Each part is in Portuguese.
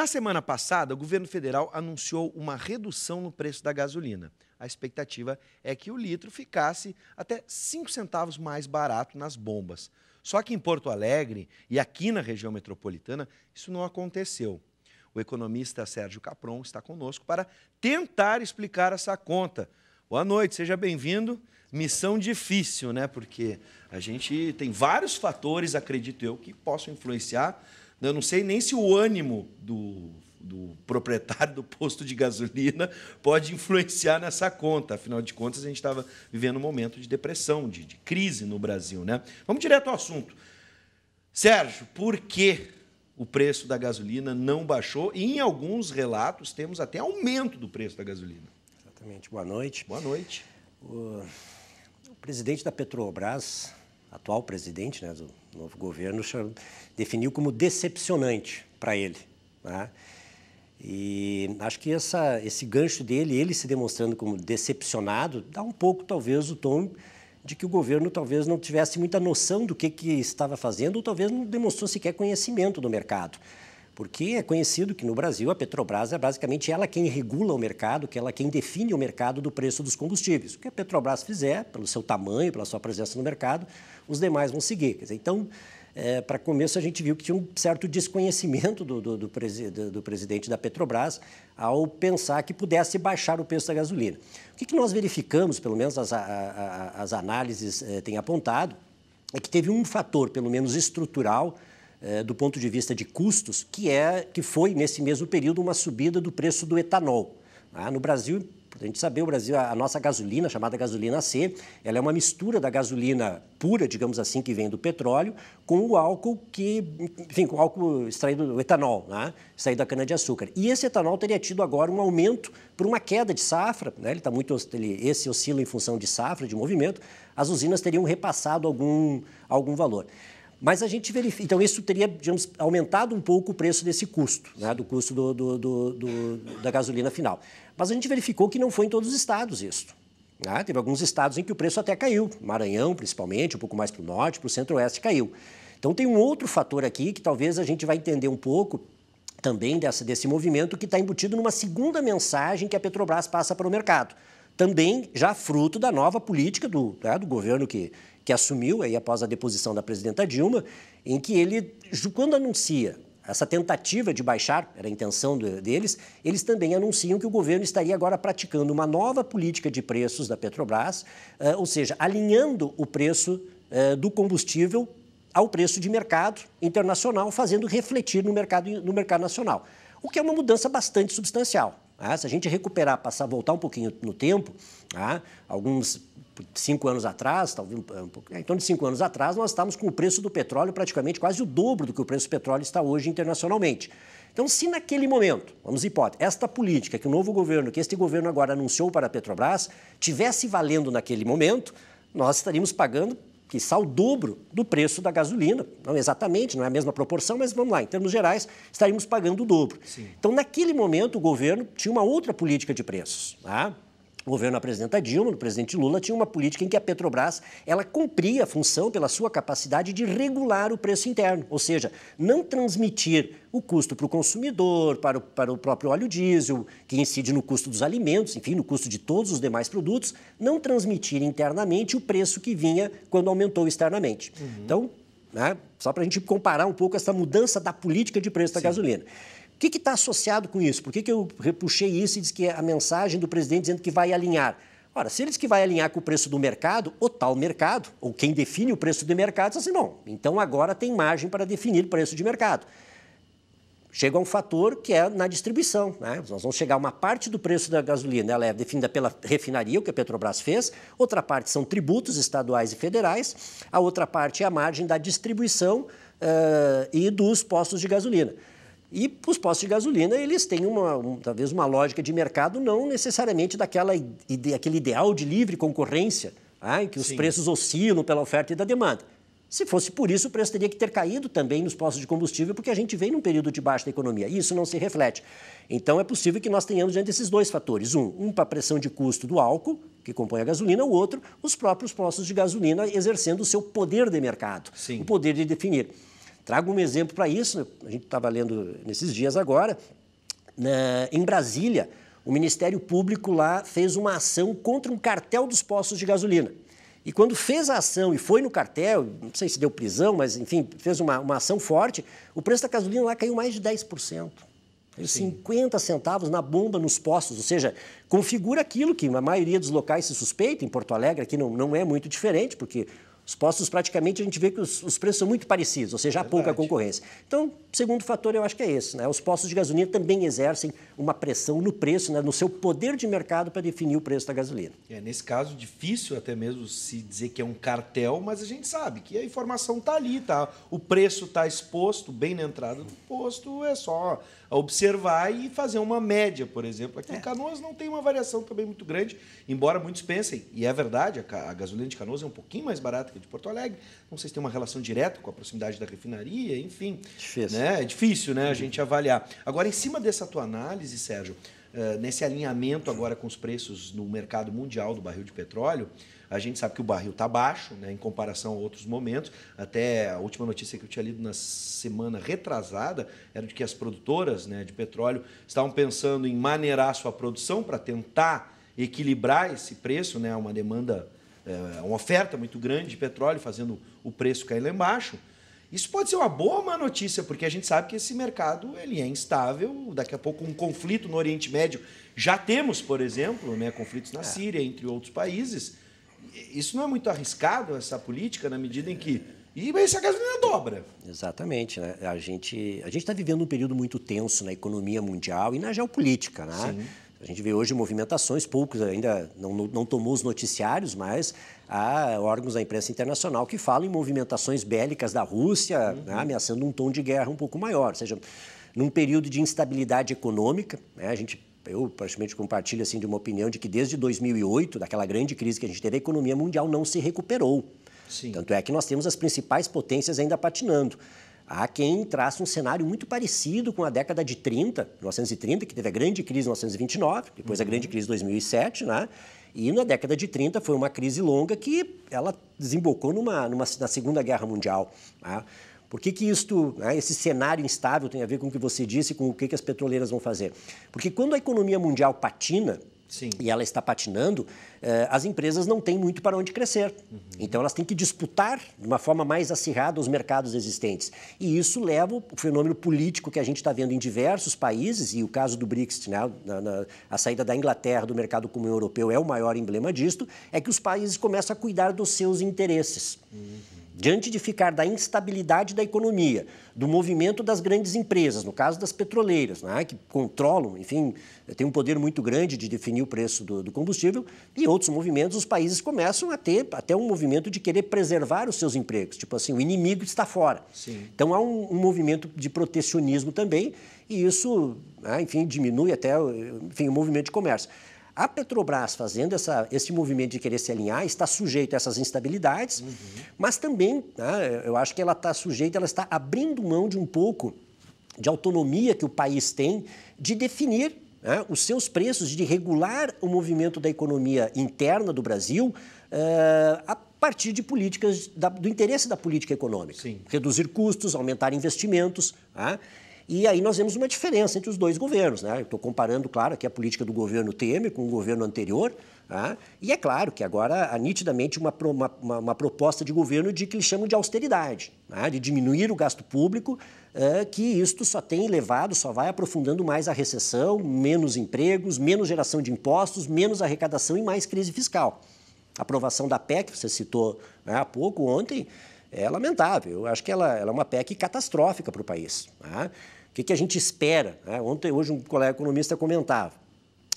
Na semana passada, o governo federal anunciou uma redução no preço da gasolina. A expectativa é que o litro ficasse até 5 centavos mais barato nas bombas. Só que em Porto Alegre e aqui na região metropolitana, isso não aconteceu. O economista Sérgio Capron está conosco para tentar explicar essa conta. Boa noite, seja bem-vindo. Missão difícil, né? Porque a gente tem vários fatores, acredito eu, que possam influenciar né, eu não sei nem se o ânimo do, do proprietário do posto de gasolina pode influenciar nessa conta. Afinal de contas, a gente estava vivendo um momento de depressão, de, de crise no Brasil. Né? Vamos direto ao assunto. Sérgio, por que o preço da gasolina não baixou? E em alguns relatos temos até aumento do preço da gasolina. Exatamente. Boa noite. Boa noite. O, o presidente da Petrobras atual presidente né, do novo governo, definiu como decepcionante para ele. Né? E acho que essa, esse gancho dele, ele se demonstrando como decepcionado, dá um pouco, talvez, o tom de que o governo talvez não tivesse muita noção do que, que estava fazendo ou talvez não demonstrou sequer conhecimento do mercado porque é conhecido que no Brasil a Petrobras é basicamente ela quem regula o mercado, que é ela quem define o mercado do preço dos combustíveis. O que a Petrobras fizer, pelo seu tamanho, pela sua presença no mercado, os demais vão seguir. Dizer, então, é, para começo, a gente viu que tinha um certo desconhecimento do, do, do, presi, do, presidente da Petrobras ao pensar que pudesse baixar o preço da gasolina. O que, que nós verificamos, pelo menos as, a, a, as análises é, têm apontado, é que teve um fator, pelo menos estrutural, eh, do ponto de vista de custos, que, é, que foi, nesse mesmo período, uma subida do preço do etanol. Ah, no Brasil, a gente saber, o Brasil, a nossa gasolina, chamada gasolina C, ela é uma mistura da gasolina pura, digamos assim, que vem do petróleo, com o álcool que, enfim, com o álcool extraído, do etanol, né? extraído da cana-de-açúcar. E esse etanol teria tido agora um aumento por uma queda de safra, né? ele está muito, ele, esse oscila em função de safra, de movimento, as usinas teriam repassado algum, algum valor. Mas a gente verifica. Então, isso teria, digamos, aumentado um pouco o preço desse custo, né, do custo do, do, do, da gasolina final. Mas a gente verificou que não foi em todos os estados isso. Né? Teve alguns estados em que o preço até caiu, Maranhão, principalmente, um pouco mais para o norte, para o centro-oeste caiu. Então, tem um outro fator aqui que talvez a gente vai entender um pouco também dessa, desse movimento que está embutido numa segunda mensagem que a Petrobras passa para o mercado. Também já fruto da nova política do, né, do governo que, que assumiu aí após a deposição da presidenta Dilma, em que ele, quando anuncia essa tentativa de baixar, era a intenção deles, eles também anunciam que o governo estaria agora praticando uma nova política de preços da Petrobras, eh, ou seja, alinhando o preço eh, do combustível ao preço de mercado internacional, fazendo refletir no mercado, no mercado nacional, o que é uma mudança bastante substancial. Ah, se a gente recuperar, passar, voltar um pouquinho no tempo, ah, alguns cinco anos atrás, talvez um pouco, então de cinco anos atrás, nós estávamos com o preço do petróleo praticamente quase o dobro do que o preço do petróleo está hoje internacionalmente. Então, se naquele momento, vamos hipótese, esta política que o novo governo, que este governo agora anunciou para a Petrobras, tivesse valendo naquele momento, nós estaríamos pagando que está o dobro do preço da gasolina. Não exatamente, não é a mesma proporção, mas vamos lá, em termos gerais, estaríamos pagando o dobro. Sim. Então, naquele momento, o governo tinha uma outra política de preços. Tá? o governo da presidenta Dilma, do presidente Lula, tinha uma política em que a Petrobras ela cumpria a função pela sua capacidade de regular o preço interno, ou seja, não transmitir o custo para o consumidor, para o, para o próprio óleo diesel, que incide no custo dos alimentos, enfim, no custo de todos os demais produtos, não transmitir internamente o preço que vinha quando aumentou externamente. Uhum. Então, né, só para a gente comparar um pouco essa mudança da política de preço da gasolina que está associado com isso? Por que, que eu repuxei isso e disse que é a mensagem do presidente dizendo que vai alinhar? Ora, se eles que vai alinhar com o preço do mercado, o tal mercado, ou quem define o preço do mercado, diz assim, não, então agora tem margem para definir preço de mercado. Chega a um fator que é na distribuição. Né? Nós vamos chegar a uma parte do preço da gasolina, ela é definida pela refinaria, o que a Petrobras fez, outra parte são tributos estaduais e federais, a outra parte é a margem da distribuição uh, e dos postos de gasolina. E os postos de gasolina, eles têm uma, um, talvez uma lógica de mercado, não necessariamente daquela ide, aquele ideal de livre concorrência, ah, em que os Sim. preços oscilam pela oferta e da demanda. Se fosse por isso, o preço teria que ter caído também nos postos de combustível, porque a gente vem num período de baixa da economia e isso não se reflete. Então, é possível que nós tenhamos diante desses dois fatores: um, um para a pressão de custo do álcool, que compõe a gasolina, o outro, os próprios postos de gasolina exercendo o seu poder de mercado, Sim. o poder de definir. Trago um exemplo para isso. Né? A gente estava lendo nesses dias agora. Na, em Brasília, o Ministério Público lá fez uma ação contra um cartel dos postos de gasolina. E quando fez a ação e foi no cartel, não sei se deu prisão, mas enfim, fez uma, uma ação forte, o preço da gasolina lá caiu mais de 10%. Caiu Sim. 50 centavos na bomba nos postos, ou seja, configura aquilo que a maioria dos locais se suspeita, em Porto Alegre aqui não, não é muito diferente, porque os postos, praticamente, a gente vê que os, os preços são muito parecidos, ou seja, há pouca concorrência. Então, segundo fator, eu acho que é esse. Né? Os postos de gasolina também exercem uma pressão no preço, né? no seu poder de mercado para definir o preço da gasolina. É, nesse caso, difícil até mesmo se dizer que é um cartel, mas a gente sabe que a informação está ali, tá? o preço está exposto bem na entrada do posto, é só observar e fazer uma média, por exemplo. Aqui é. em Canoas não tem uma variação também muito grande, embora muitos pensem, e é verdade, a gasolina de Canoas é um pouquinho mais barata que de Porto Alegre. Não sei se tem uma relação direta com a proximidade da refinaria, enfim. Difícil. Né? É difícil né, a gente avaliar. Agora, em cima dessa tua análise, Sérgio, eh, nesse alinhamento agora com os preços no mercado mundial do barril de petróleo, a gente sabe que o barril está baixo, né, em comparação a outros momentos. Até a última notícia que eu tinha lido na semana retrasada era de que as produtoras né, de petróleo estavam pensando em maneirar sua produção para tentar equilibrar esse preço, né, é uma demanda é, uma oferta muito grande de petróleo, fazendo o preço cair lá embaixo. Isso pode ser uma boa ou má notícia, porque a gente sabe que esse mercado ele é instável. Daqui a pouco um conflito no Oriente Médio já temos, por exemplo, né, conflitos na é. Síria, entre outros países. Isso não é muito arriscado essa política na medida em que e essa gasolina dobra. Exatamente, né? A gente a gente está vivendo um período muito tenso na economia mundial e na geopolítica, né? Sim. A gente vê hoje movimentações, poucos ainda não, não tomou os noticiários, mas há órgãos da imprensa internacional que falam em movimentações bélicas da Rússia, uhum. né, ameaçando um tom de guerra um pouco maior. Ou seja, num período de instabilidade econômica, né, a gente eu praticamente compartilho assim de uma opinião de que desde 2008, daquela grande crise que a gente teve, a economia mundial não se recuperou. Sim. Tanto é que nós temos as principais potências ainda patinando. Há quem traça um cenário muito parecido com a década de 30, 1930, que teve a grande crise em 1929, depois uhum. a grande uhum. crise de 2007, né? E na década de 30 foi uma crise longa que ela desembocou numa, numa na Segunda Guerra Mundial. Né? Por que, que isto, né, esse cenário instável tem a ver com o que você disse, com o que, que as petroleiras vão fazer? Porque quando a economia mundial patina, Sim. e ela está patinando, eh, as empresas não têm muito para onde crescer. Uhum. Então, elas têm que disputar de uma forma mais acirrada os mercados existentes. E isso leva o fenômeno político que a gente está vendo em diversos países, e o caso do BRICS, né, na, na, a saída da Inglaterra do mercado comum europeu é o maior emblema disto, é que os países começam a cuidar dos seus interesses. Uhum diante de ficar da instabilidade da economia, do movimento das grandes empresas, no caso das petroleiras, né, que controlam, enfim, tem um poder muito grande de definir o preço do, do, combustível, e outros movimentos, os países começam a ter até um movimento de querer preservar os seus empregos, tipo assim, o inimigo está fora. Sim. Então há um, um movimento de protecionismo também, e isso, né, enfim, diminui até enfim, o movimento de comércio. A Petrobras fazendo essa, esse movimento de querer se alinhar está sujeita a essas instabilidades, uhum. mas também, né, eu acho que ela está sujeita, ela está abrindo mão de um pouco de autonomia que o país tem de definir né, os seus preços, de regular o movimento da economia interna do Brasil eh, a partir de políticas da, do interesse da política econômica. Sim. Reduzir custos, aumentar investimentos. Né? E aí nós vemos uma diferença entre os dois governos. Né? Estou comparando, claro, aqui a política do governo Temer com o governo anterior. Né? E é claro que agora há nitidamente uma, uma, uma proposta de governo de que eles chamam de austeridade, né? de diminuir o gasto público, é, que isto só tem levado, só vai aprofundando mais a recessão, menos empregos, menos geração de impostos, menos arrecadação e mais crise fiscal. A aprovação da PEC, que você citou né, há pouco, ontem, é lamentável. Eu acho que ela, ela é uma PEC catastrófica para o país. Né? que, que a gente espera? Né? Ontem, hoje, um colega economista comentava,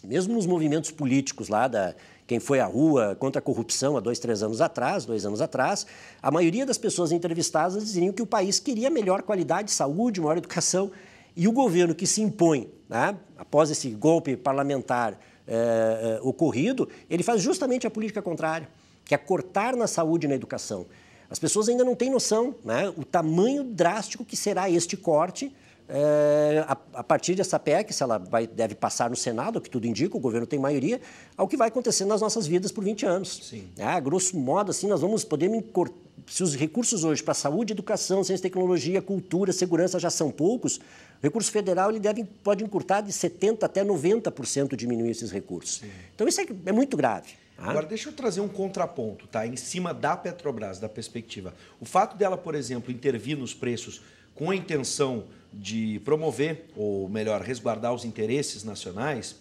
mesmo nos movimentos políticos lá da quem foi à rua contra a corrupção há dois, três anos atrás, dois anos atrás, a maioria das pessoas entrevistadas diziam que o país queria melhor qualidade de saúde, maior educação, e o governo que se impõe, né, após esse golpe parlamentar é, é, ocorrido, ele faz justamente a política contrária, que é cortar na saúde e na educação. As pessoas ainda não têm noção né, o tamanho drástico que será este corte é, a, a, partir dessa PEC, se ela vai, deve passar no Senado, o que tudo indica, o governo tem maioria, ao é que vai acontecer nas nossas vidas por 20 anos. Sim. É, grosso modo, assim, nós vamos poder Se os recursos hoje para saúde, educação, ciência, tecnologia, cultura, segurança já são poucos, o recurso federal ele deve, pode encurtar de 70% até 90% diminuir esses recursos. Sim. Então, isso é, é muito grave. Ah. Agora, deixa eu trazer um contraponto, tá? Em cima da Petrobras, da perspectiva. O fato dela, por exemplo, intervir nos preços com a intenção de promover, ou melhor, resguardar os interesses nacionais,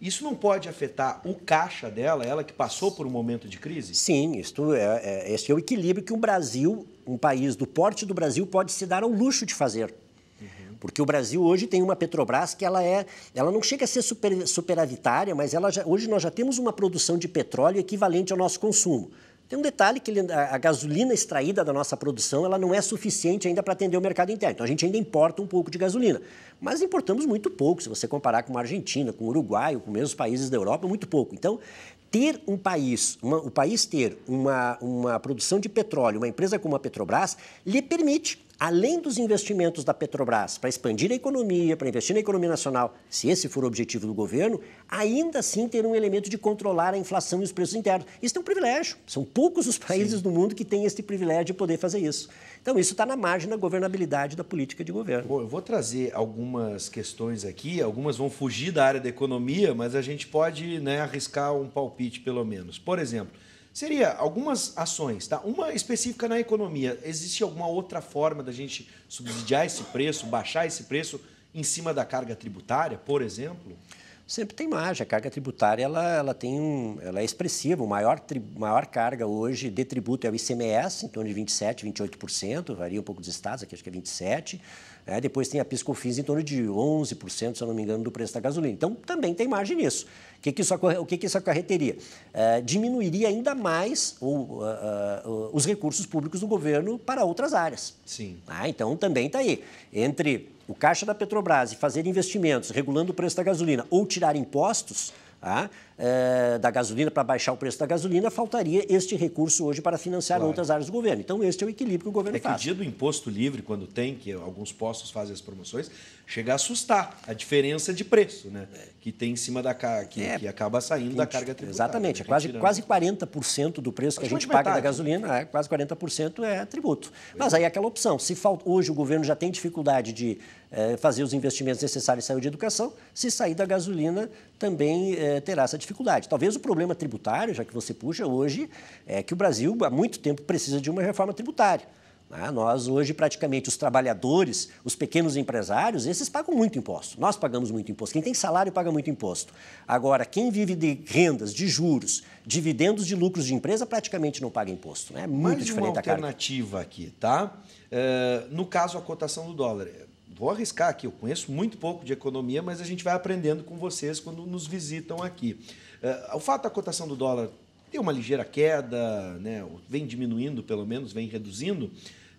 isso não pode afetar o caixa dela, ela que passou por um momento de crise? Sim, isto é, é, esse é o equilíbrio que o Brasil, um país do porte do Brasil, pode se dar ao luxo de fazer. Uhum. Porque o Brasil hoje tem uma Petrobras que ela é, ela não chega a ser super, superavitária, mas ela já, hoje nós já temos uma produção de petróleo equivalente ao nosso consumo. Tem um detalhe que a gasolina extraída da nossa produção ela não é suficiente ainda para atender o mercado interno. Então a gente ainda importa um pouco de gasolina, mas importamos muito pouco. Se você comparar com a Argentina, com o Uruguai, ou com mesmo os países da Europa, muito pouco. Então ter um país, uma, o país ter uma, uma produção de petróleo, uma empresa como a Petrobras, lhe permite além dos investimentos da Petrobras para expandir a economia, para investir na economia nacional, se esse for o objetivo do governo, ainda assim ter um elemento de controlar a inflação e os preços internos. Isso é um privilégio. São poucos os países Sim. do mundo que têm esse privilégio de poder fazer isso. Então, isso está na margem da governabilidade da política de governo. Bom, eu vou trazer algumas questões aqui, algumas vão fugir da área da economia, mas a gente pode né, arriscar um palpite, pelo menos. Por exemplo, seria algumas ações, tá? Uma específica na economia. Existe alguma outra forma da gente subsidiar esse preço, baixar esse preço em cima da carga tributária, por exemplo? sempre tem margem. A carga tributária ela, ela tem um, ela é expressiva. A maior, tri, maior carga hoje de tributo é o ICMS, em torno de 27%, 28%, varia um pouco dos estados, aqui acho que é 27%. É, né? depois tem a PiscoFins em torno de 11%, se eu não me engano, do preço da gasolina. Então, também tem margem nisso. O que, que, isso, o que, que isso É, diminuiria ainda mais uh, uh, os recursos públicos do governo para outras áreas. Sim. Ah, então, também está aí. Entre o caixa da Petrobras e fazer investimentos regulando o preço da gasolina ou tirar impostos, ah é, da gasolina, para baixar o preço da gasolina, faltaria este recurso hoje para financiar claro. outras áreas do governo. Então, este é o equilíbrio que o governo é faz. É que dia do imposto livre, quando tem, que alguns postos fazem as promoções, chega a assustar a diferença de preço né? É. que tem em cima da carga, que, é, que acaba saindo gente, da carga tributária. Exatamente, né? é quase, quase 40% do preço que a gente paga metade. da gasolina, é, quase 40% é tributo. É. Mas aí é aquela opção, se falta, hoje o governo já tem dificuldade de é, fazer os investimentos necessários em saúde e educação, se sair da gasolina também terá essa dificuldade dificuldade. Talvez o problema tributário, já que você puxa hoje, é que o Brasil há muito tempo precisa de uma reforma tributária. Né? Nós, hoje, praticamente, os trabalhadores, os pequenos empresários, esses pagam muito imposto. Nós pagamos muito imposto. Quem tem salário paga muito imposto. Agora, quem vive de rendas, de juros, dividendos de lucros de empresa, praticamente não paga imposto. Né? É muito Mais diferente uma alternativa aqui, tá? Eh, no caso, a cotação do dólar vou arriscar aqui, eu conheço muito pouco de economia, mas a gente vai aprendendo com vocês quando nos visitam aqui. É, o fato da cotação do dólar ter uma ligeira queda, né, vem diminuindo pelo menos, vem reduzindo,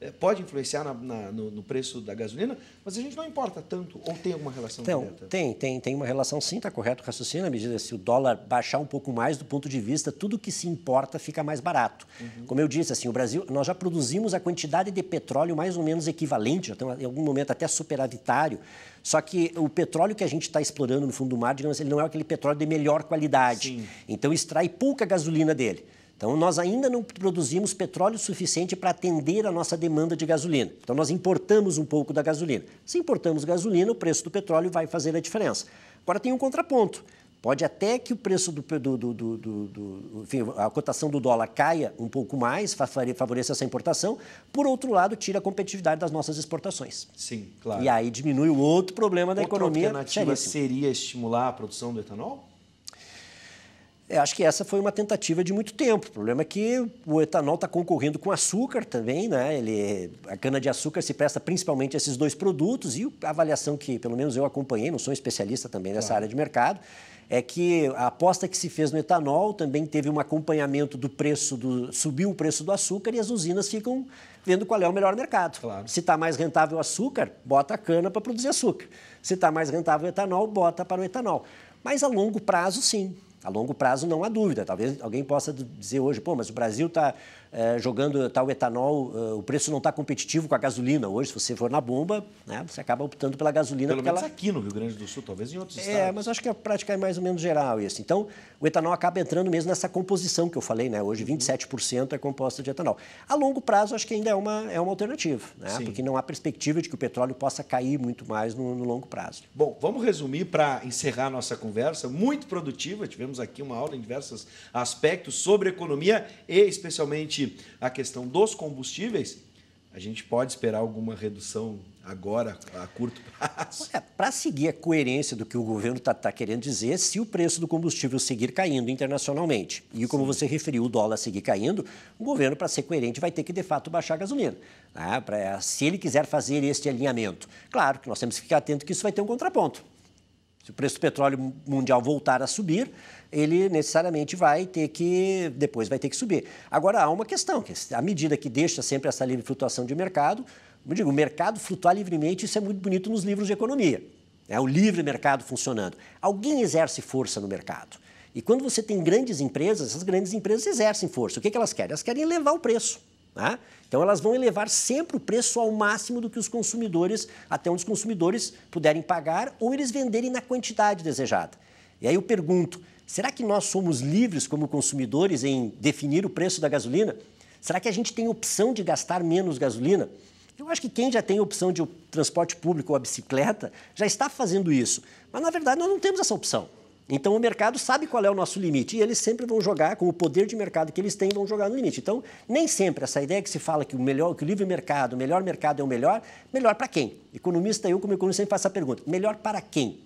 é, pode influenciar na, na, no, no, preço da gasolina, mas a gente não importa tanto, ou tem alguma relação então, direta? Tem, tem, tem uma relação sim, está correto o raciocínio, à medida se o dólar baixar um pouco mais do ponto de vista, tudo que se importa fica mais barato. Uhum. Como eu disse, assim, o Brasil, nós já produzimos a quantidade de petróleo mais ou menos equivalente, já em algum momento até superavitário, só que o petróleo que a gente está explorando no fundo do mar, digamos, ele não é aquele petróleo de melhor qualidade. Sim. Então extrai pouca gasolina dele. Então, nós ainda não produzimos petróleo suficiente para atender a nossa demanda de gasolina. Então, nós importamos um pouco da gasolina. Se importamos gasolina, o preço do petróleo vai fazer a diferença. Agora, tem um contraponto. Pode até que o preço do, do, do, do enfim, a cotação do dólar caia um pouco mais, favoreça essa importação. Por outro lado, tira a competitividade das nossas exportações. Sim, claro. E aí diminui o outro problema da Outra economia. A alternativa seria estimular a produção do etanol? Eu acho que essa foi uma tentativa de muito tempo. O problema é que o etanol está concorrendo com açúcar também, né? Ele, a cana-de-açúcar se presta principalmente a esses dois produtos e a avaliação que, pelo menos, eu acompanhei, não sou um especialista também nessa claro. área de mercado, é que a aposta que se fez no etanol também teve um acompanhamento do preço do. subiu o preço do açúcar e as usinas ficam vendo qual é o melhor mercado. Claro. Se está mais rentável o açúcar, bota a cana para produzir açúcar. Se está mais rentável o etanol, bota para o etanol. Mas a longo prazo, sim. A longo prazo não há dúvida. Talvez alguém possa dizer hoje, pô, mas o Brasil está é, jogando tal etanol, é, o preço não está competitivo com a gasolina. Hoje, se você for na bomba, né, você acaba optando pela gasolina. Pelo menos ela... aqui no Rio Grande do Sul, talvez em outros é, estados. É, mas acho que é a prática é mais ou menos geral isso. Então, o etanol acaba entrando mesmo nessa composição que eu falei, né? Hoje, 27% uhum. é composta de etanol. A longo prazo, acho que ainda é uma, é uma alternativa, né? Sim. Porque não há perspectiva de que o petróleo possa cair muito mais no, no longo prazo. Bom, vamos resumir para encerrar nossa conversa, muito produtiva. Tivemos aqui uma aula em diversos aspectos sobre economia e especialmente a questão dos combustíveis, a gente pode esperar alguma redução agora, a curto prazo? Para seguir a coerência do que o governo está tá querendo dizer, é se o preço do combustível seguir caindo internacionalmente, e como Sim. você referiu, o dólar seguir caindo, o governo, para ser coerente, vai ter que, de fato, baixar a gasolina. Né? Pra, se ele quiser fazer este alinhamento. Claro que nós temos que ficar atento que isso vai ter um contraponto. Se o preço do petróleo mundial voltar a subir, ele necessariamente vai ter que, depois vai ter que subir. Agora, há uma questão, que à medida que deixa sempre essa livre flutuação de mercado, eu digo, o mercado flutuar livremente, isso é muito bonito nos livros de economia. É o livre mercado funcionando. Alguém exerce força no mercado. E quando você tem grandes empresas, essas grandes empresas exercem força. O que, é que elas querem? Elas querem elevar o preço. Né? Então elas vão elevar sempre o preço ao máximo do que os consumidores, até onde os consumidores puderem pagar ou eles venderem na quantidade desejada. E aí eu pergunto, será que nós somos livres como consumidores em definir o preço da gasolina? Será que a gente tem opção de gastar menos gasolina? Eu acho que quem já tem opção de transporte público ou a bicicleta já está fazendo isso. Mas, na verdade, nós não temos essa opção. Então o mercado sabe qual é o nosso limite e eles sempre vão jogar com o poder de mercado que eles têm, vão jogar no limite. Então nem sempre essa ideia que se fala que o melhor, que o livre mercado, o melhor mercado é o melhor, melhor para quem? Economista eu como economista sempre faço a pergunta: melhor para quem?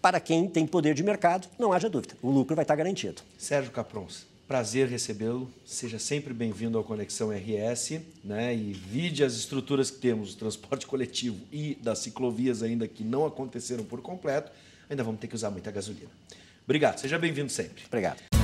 Para quem tem poder de mercado, não haja dúvida, o lucro vai estar garantido. Sérgio Caprons, prazer recebê-lo. Seja sempre bem-vindo ao Conexão RS, né? E vide as estruturas que temos, do transporte coletivo e das ciclovias ainda que não aconteceram por completo ainda vamos ter que usar muita gasolina. Obrigado, seja bem-vindo sempre. Obrigado.